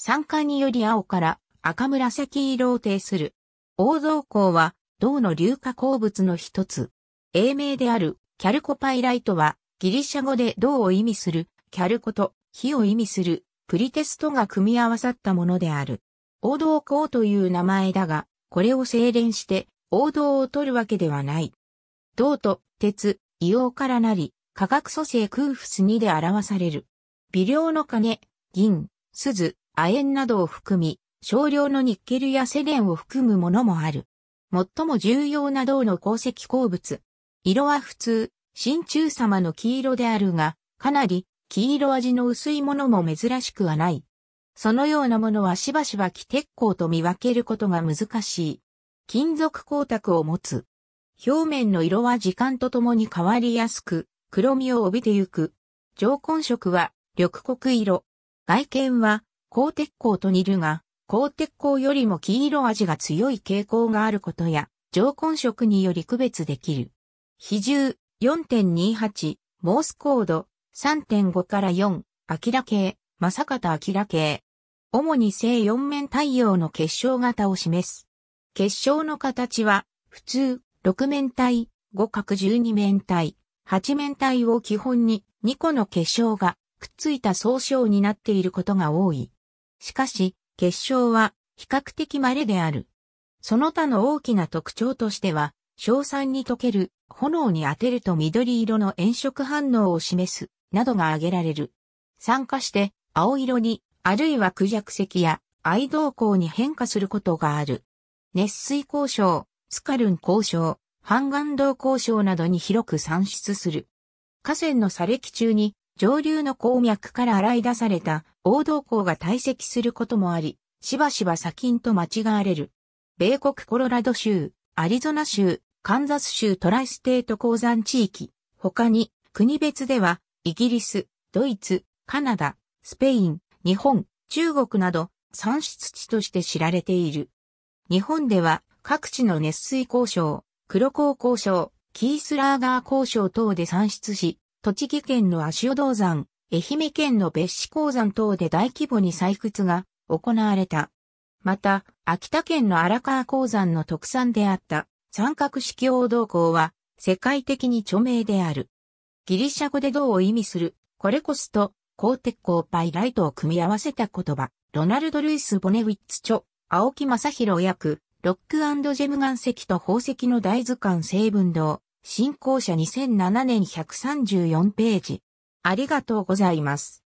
酸化により青から赤紫色を呈する。黄銅鉱は銅の硫化鉱物の一つ。英名であるキャルコパイライトはギリシャ語で銅を意味するキャルコと火を意味するプリテストが組み合わさったものである。黄銅鉱という名前だが、これを精錬して黄銅を取るわけではない。銅と鉄、硫黄からなり、化学組成空腹ス2で表される。微量の金、銀、鈴、亜鉛などを含み、少量のニッケルやセレンを含むものもある。最も重要な銅の鉱石鉱物。色は普通、真鍮様の黄色であるが、かなり黄色味の薄いものも珍しくはない。そのようなものはしばしば気鉄鋼と見分けることが難しい。金属光沢を持つ。表面の色は時間とともに変わりやすく、黒みを帯びてゆく。上根色は緑黒色。外見は鋼鉄鋼と似るが、鋼鉄鋼よりも黄色味が強い傾向があることや、常根色により区別できる。比重4.28、モースコード3.5から4、アキラ系、正方アキラ系。主に正四面太陽の結晶型を示す。結晶の形は、普通、六面体、五角十二面体、八面体を基本に2個の結晶がくっついた総称になっていることが多い。しかし、結晶は比較的稀である。その他の大きな特徴としては、硝酸に溶ける、炎に当てると緑色の炎色反応を示す、などが挙げられる。酸化して青色に、あるいは苦弱石や愛銅光に変化することがある。熱水交渉、スカルン交渉、半岩銅交渉などに広く産出する。河川の砂礫中に上流の鉱脈から洗い出された王道校が堆積することもあり、しばしば砂金と間違われる。米国コロラド州、アリゾナ州、カンザス州トライステート鉱山地域、他に国別ではイギリス、ドイツ、カナダ、スペイン、日本、中国など産出地として知られている。日本では各地の熱水交渉、黒鉱交渉、キースラーガー交渉等で産出し、栃木県の足尾銅山、愛媛県の別子鉱山等で大規模に採掘が行われた。また、秋田県の荒川鉱山の特産であった三角式王道鉱は世界的に著名である。ギリシャ語で銅を意味するコレコスと鋼鉄鋼パイライトを組み合わせた言葉、ロナルド・ルイス・ボネウィッツ著、青木正弘役、ロックジェム岩石と宝石の大図鑑成分銅、新校舎2007年134ページ。ありがとうございます。